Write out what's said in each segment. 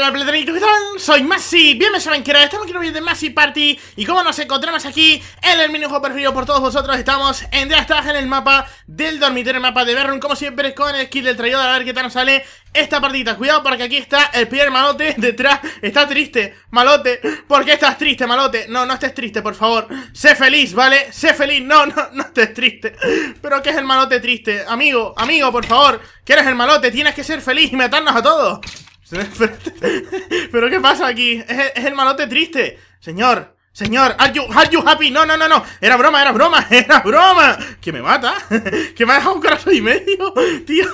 canal soy Masi, bienvenidos a Banquera, estamos aquí en un video de Masi Party Y como nos encontramos aquí en el minijuego preferido por todos vosotros Estamos en Drastag en el mapa del dormitorio, el mapa de Berrun Como siempre con el skill del traidor, a ver qué tal nos sale esta partita Cuidado porque aquí está el primer malote detrás Está triste, malote ¿Por qué estás triste, malote? No, no estés triste, por favor Sé feliz, ¿vale? Sé feliz, no, no, no estés triste ¿Pero qué es el malote triste? Amigo, amigo, por favor Que eres el malote? Tienes que ser feliz y matarnos a todos ¿Pero qué pasa aquí? Es el, malote triste. Señor, Señor, are you, happy? No, no, no, no. Era broma, era broma, era broma. Que me mata. Que me ha dejado un corazón y medio. Tío.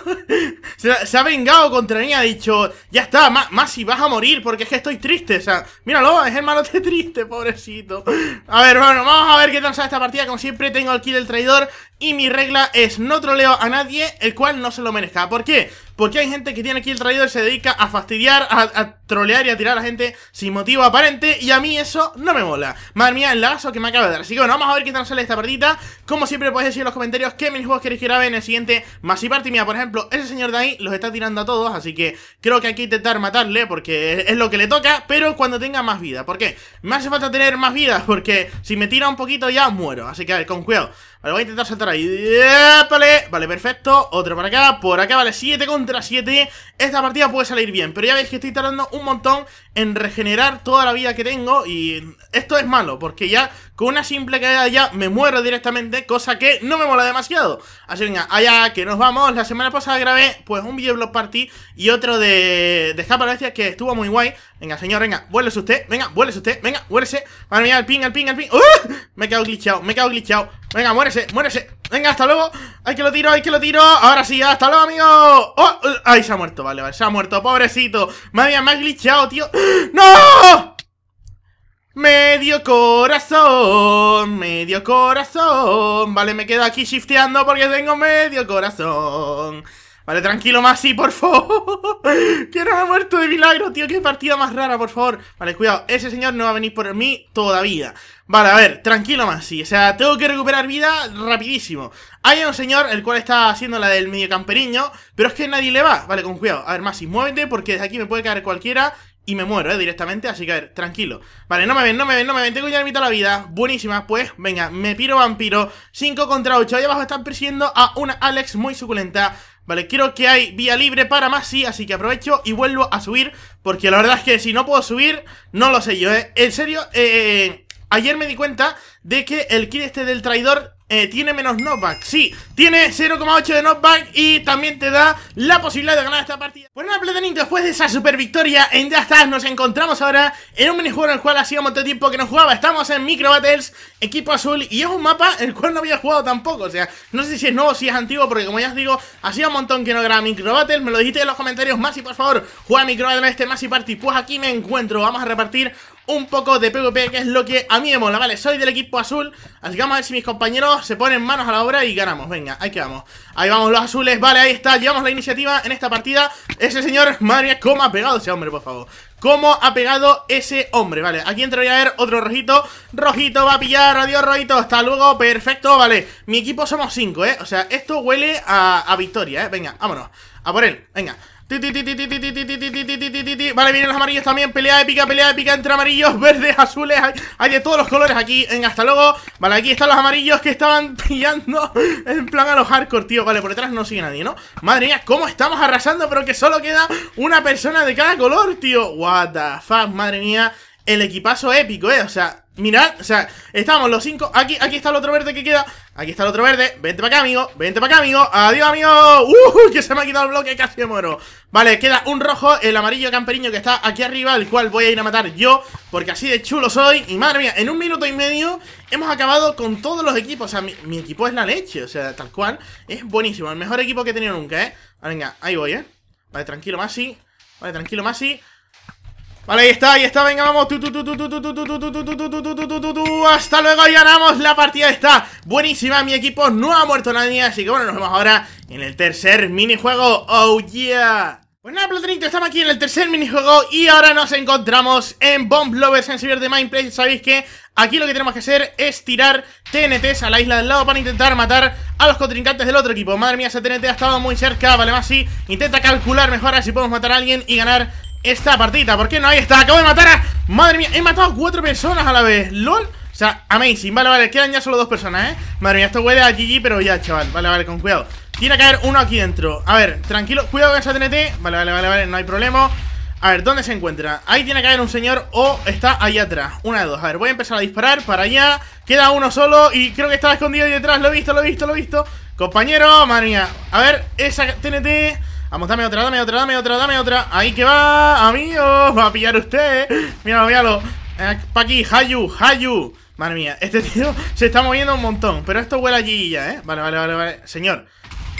Se, ha vengado contra mí. Ha dicho, ya está, más si vas a morir porque es que estoy triste. O sea, míralo, es el malote triste, pobrecito. A ver, bueno, vamos a ver qué tal sale esta partida. Como siempre, tengo aquí el traidor. Y mi regla es no troleo a nadie el cual no se lo merezca. ¿Por qué? Porque hay gente que tiene aquí el traidor y se dedica a fastidiar, a, trolear y a tirar a la gente sin motivo aparente. Y a mí eso no me mola. Madre mía, el lazo que me acaba de dar. Así que bueno, vamos a ver qué tal sale esta partida. Como siempre podéis decir en los comentarios qué minijuegos queréis que grabe en el siguiente Massive Party. Mira, por ejemplo, ese señor de ahí los está tirando a todos. Así que creo que hay que intentar matarle porque es lo que le toca. Pero cuando tenga más vida. ¿Por qué? Me hace falta tener más vida porque si me tira un poquito ya muero. Así que a ver, con cuidado voy a intentar saltar ahí Vale, vale, perfecto Otro para acá, por acá, vale, 7 contra 7 Esta partida puede salir bien Pero ya veis que estoy tardando un montón en regenerar toda la vida que tengo Y esto es malo, porque ya con una simple caída ya me muero directamente Cosa que no me mola demasiado Así que venga, allá que nos vamos La semana pasada grabé pues un Block party Y otro de, de Escapalencias que estuvo muy guay Venga, señor, venga, vuélvese usted Venga, vuélvese usted, venga, vuélvese Para mía, al ping, al ping, al ping ¡Uh! Me he quedado glitchado, me he quedado glitchado Venga, muérese, muérese Venga, hasta luego Hay que lo tiro, hay que lo tiro Ahora sí, hasta luego, amigo oh, uh, Ay, se ha muerto, vale, vale Se ha muerto, pobrecito Madre mía, me ha glitchado, tío ¡No! Medio corazón, medio corazón Vale, me quedo aquí shifteando porque tengo medio corazón Vale, tranquilo, Masi, por favor. que no ha muerto de milagro, tío. Qué partida más rara, por favor. Vale, cuidado. Ese señor no va a venir por mí todavía. Vale, a ver, tranquilo, Masi. O sea, tengo que recuperar vida rapidísimo. Hay un señor, el cual está haciendo la del medio camperiño pero es que nadie le va. Vale, con cuidado. A ver, Masi, muévete porque desde aquí me puede caer cualquiera y me muero, eh, directamente, así que a ver, tranquilo Vale, no me ven, no me ven, no me ven, tengo ya la mitad de la vida Buenísima, pues, venga, me piro vampiro 5 contra 8, ahí abajo están persiguiendo a una Alex muy suculenta Vale, creo que hay vía libre para más, sí, así que aprovecho y vuelvo a subir Porque la verdad es que si no puedo subir, no lo sé yo, ¿eh? En serio, eh, ayer me di cuenta de que el kit este del traidor eh, tiene menos knockback, sí Tiene 0,8 de knockback y también te da la posibilidad de ganar esta partida Bueno, Platanink, después de esa super victoria en ya Nos encontramos ahora en un minijuego en el cual hacía de tiempo que no jugaba Estamos en Micro Battles, equipo azul Y es un mapa el cual no había jugado tampoco O sea, no sé si es nuevo o si es antiguo Porque como ya os digo, hacía un montón que no grababa Micro Battles Me lo dijiste en los comentarios, más por favor Juega Micro Battles este Masi Party Pues aquí me encuentro, vamos a repartir un poco de PvP, que es lo que a mí me mola, ¿vale? Soy del equipo azul, así que vamos a ver si mis compañeros se ponen manos a la obra y ganamos. Venga, ahí que vamos. Ahí vamos los azules, vale, ahí está, llevamos la iniciativa en esta partida. Ese señor, madre mía, cómo ha pegado ese hombre, por favor. Cómo ha pegado ese hombre, vale Aquí entra voy a ver otro rojito Rojito va a pillar, adiós rojito, hasta luego Perfecto, vale, mi equipo somos cinco, eh O sea, esto huele a, a victoria, eh Venga, vámonos, a por él, venga Vale, vienen los amarillos también Pelea épica, pelea épica entre amarillos, verdes, azules hay, de todos los colores aquí en Hasta luego Vale, aquí están los amarillos que estaban pillando En plan a los hardcore, tío Vale, por detrás no sigue nadie, ¿no? Madre mía, cómo estamos arrasando Pero que solo queda una persona de cada color, tío What the fuck, madre mía El equipazo épico, ¿eh? O sea, mirad O sea, estamos los cinco Aquí, aquí está el otro verde que queda Aquí está el otro verde. Vente para acá, amigo. Vente para acá, amigo. Adiós, amigo. Uh, que se me ha quitado el bloque. Casi me muero. Vale, queda un rojo, el amarillo camperiño que está aquí arriba, el cual voy a ir a matar yo, porque así de chulo soy. Y madre mía, en un minuto y medio hemos acabado con todos los equipos. O sea, mi, equipo es la leche, o sea, tal cual. Es buenísimo, el mejor equipo que he tenido nunca, ¿eh? Venga, ahí voy, ¿eh? Vale, tranquilo, Masi. Vale, tranquilo, Masi. Vale, ahí está, ahí está, venga, vamos Hasta luego, ganamos La partida está buenísima Mi equipo no ha muerto nadie, así que bueno Nos vemos ahora en el tercer minijuego Oh yeah bueno nada, estamos aquí en el tercer minijuego y ahora nos encontramos en Bomb Lovers en de Mindplay. Sabéis que aquí lo que tenemos que hacer es tirar TNTs a la isla del lado para intentar matar a los contrincantes del otro equipo. Madre mía, ese TNT ha estado muy cerca, vale más si intenta calcular mejor a si podemos matar a alguien y ganar esta partida ¿Por qué no? Ahí está, acabo de matar a... Madre mía, he matado a cuatro personas a la vez ¿Lol? O sea, amazing, vale, vale, quedan ya solo dos personas, ¿eh? Madre mía, esto huele a GG, pero ya, chaval Vale, vale, con cuidado Tiene que haber uno aquí dentro A ver, tranquilo, cuidado con esa TNT Vale, vale, vale, vale, no hay problema a ver, ¿dónde se encuentra? Ahí tiene que haber un señor o está ahí atrás Una de dos, a ver, voy a empezar a disparar para allá Queda uno solo y creo que estaba escondido ahí detrás Lo he visto, lo he visto, lo he visto Compañero, madre mía A ver, esa TNT Vamos, dame otra, dame otra, dame otra, dame otra. Ahí que va, amigo. Va a pillar usted. Míralo, míralo. Eh, pa' aquí, Hayu, Hayu. Madre mía, este tío se está moviendo un montón. Pero esto huele allí ya, ¿eh? Vale, vale, vale, vale. Señor.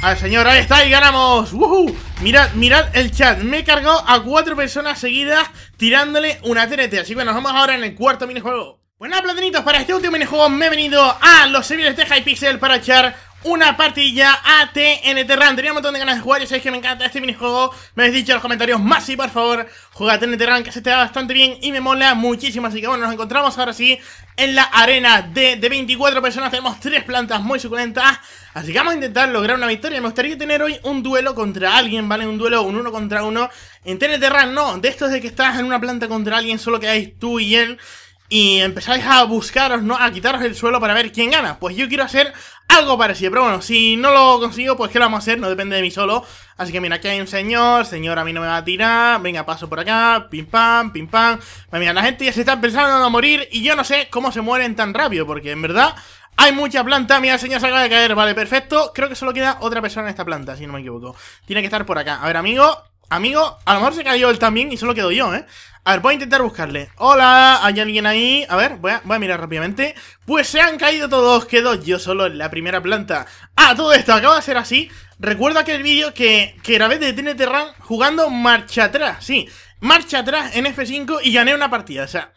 Ah, señor, ahí está y ganamos. ¡Woohoo! Mirad, mirad el chat. Me he cargado a cuatro personas seguidas tirándole una TNT. Así que nos vamos ahora en el cuarto minijuego. Bueno, platanitos, para este último minijuego me he venido a los servidores de Hypixel para echar una partilla a TNT Run, Tenía un montón de ganas de jugar, yo sabéis que me encanta este minijuego. Me habéis dicho en los comentarios más y por favor, jugad TNT Run, que se te da bastante bien y me mola muchísimo. Así que bueno, nos encontramos ahora sí en la arena de, de 24 personas. Tenemos tres plantas muy suculentas. Así que vamos a intentar lograr una victoria. Me gustaría tener hoy un duelo contra alguien, ¿vale? Un duelo, un uno contra uno. En Run no, de estos de que estás en una planta contra alguien, solo quedáis tú y él y empezáis a buscaros, ¿no? A quitaros el suelo para ver quién gana. Pues yo quiero hacer algo parecido, pero bueno, si no lo consigo, pues ¿qué lo vamos a hacer? No depende de mí solo. Así que mira, aquí hay un señor, señor a mí no me va a tirar, venga, paso por acá, pim pam, pim pam. Pues mira, la gente ya se está pensando a morir y yo no sé cómo se mueren tan rápido, porque en verdad hay mucha planta, mira, el señor se acaba de caer, vale, perfecto. Creo que solo queda otra persona en esta planta, si no me equivoco. Tiene que estar por acá. A ver, amigo, Amigo, a lo mejor se cayó él también y solo quedo yo, ¿eh? A ver, voy a intentar buscarle. Hola, ¿hay alguien ahí? A ver, voy a, mirar rápidamente. Pues se han caído todos, quedo yo solo en la primera planta. Ah, todo esto acaba de ser así. Recuerdo aquel vídeo que, que grabé de TNT Run jugando marcha atrás, sí. Marcha atrás en F5 y gané una partida, o sea...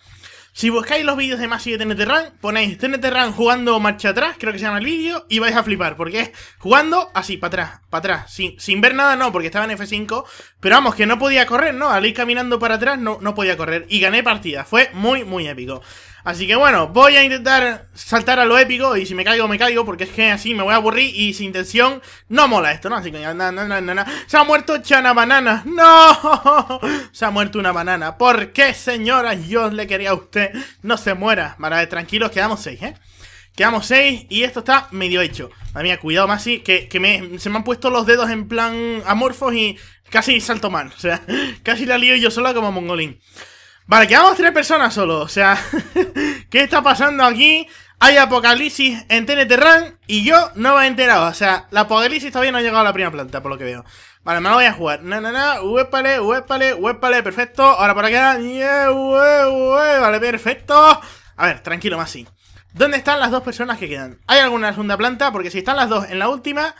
Si buscáis los vídeos de Masi de TNT Run, ponéis TNT Run jugando marcha atrás, creo que se llama el vídeo, y vais a flipar, porque es jugando así, para atrás, para atrás, sin, sin, ver nada no, porque estaba en F5, pero vamos, que no podía correr, ¿no? Al ir caminando para atrás no, no podía correr, y gané partida, fue muy, muy épico. Así que bueno, voy a intentar saltar a lo épico y si me caigo, me caigo, porque es que así me voy a aburrir y sin intención no mola esto, ¿no? Así que na, na, na, se ha muerto Chana Banana, no, se ha muerto una banana. ¿Por qué, señora? Yo le quería a usted, no se muera. Vale, tranquilos, quedamos seis, ¿eh? Quedamos seis y esto está medio hecho. Madre mía, cuidado, Masi, que, que me, se me han puesto los dedos en plan amorfos y casi salto mal. O sea, casi la lío yo sola como mongolín. Vale, quedamos tres personas solo. O sea, ¿qué está pasando aquí? Hay apocalipsis en TNT Run y yo no me he enterado. O sea, la apocalipsis todavía no ha llegado a la primera planta, por lo que veo. Vale, me lo voy a jugar. nanana, na, huépale, huépale, huépale, perfecto. Ahora por acá. Yeah, ué, Vale, perfecto. A ver, tranquilo, más sí. ¿Dónde están las dos personas que quedan? ¿Hay alguna segunda planta? Porque si están las dos en la última,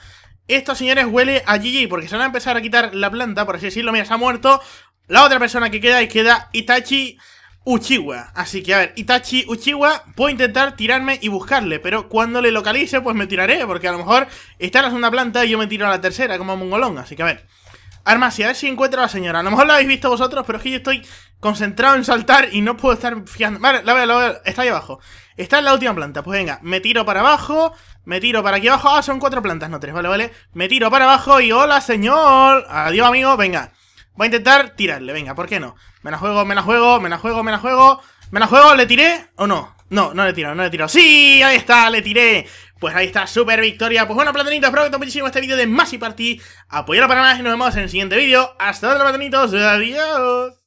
estos señores huele a GG, porque se van a empezar a quitar la planta, por así decirlo. Mira, se ha muerto la otra persona que queda es queda Itachi Uchiwa. Así que a ver, Itachi Uchiwa, puedo intentar tirarme y buscarle, pero cuando le localice, pues me tiraré, porque a lo mejor está en la segunda planta y yo me tiro a la tercera, como mongolón. Así que a ver. armas a ver si encuentro a la señora. A lo mejor la habéis visto vosotros, pero es que yo estoy concentrado en saltar y no puedo estar fijando. Vale, la veo, la veo, está ahí abajo. Está en la última planta. Pues venga, me tiro para abajo, me tiro para aquí abajo. Ah, son cuatro plantas, no tres, vale, vale. Me tiro para abajo y hola, señor. Adiós, amigo, venga. Voy a intentar tirarle, venga, ¿por qué no? Me la juego, me la juego, me la juego, me la juego ¿Me la juego? ¿Le tiré o no? No, no le tiro, no le tiro ¡Sí! Ahí está, le tiré pues ahí está, super victoria. Pues bueno, platanitos, espero que muchísimo este vídeo de Masi Party. apoyar para más y nos vemos en el siguiente vídeo. Hasta luego, platanitos. Adiós.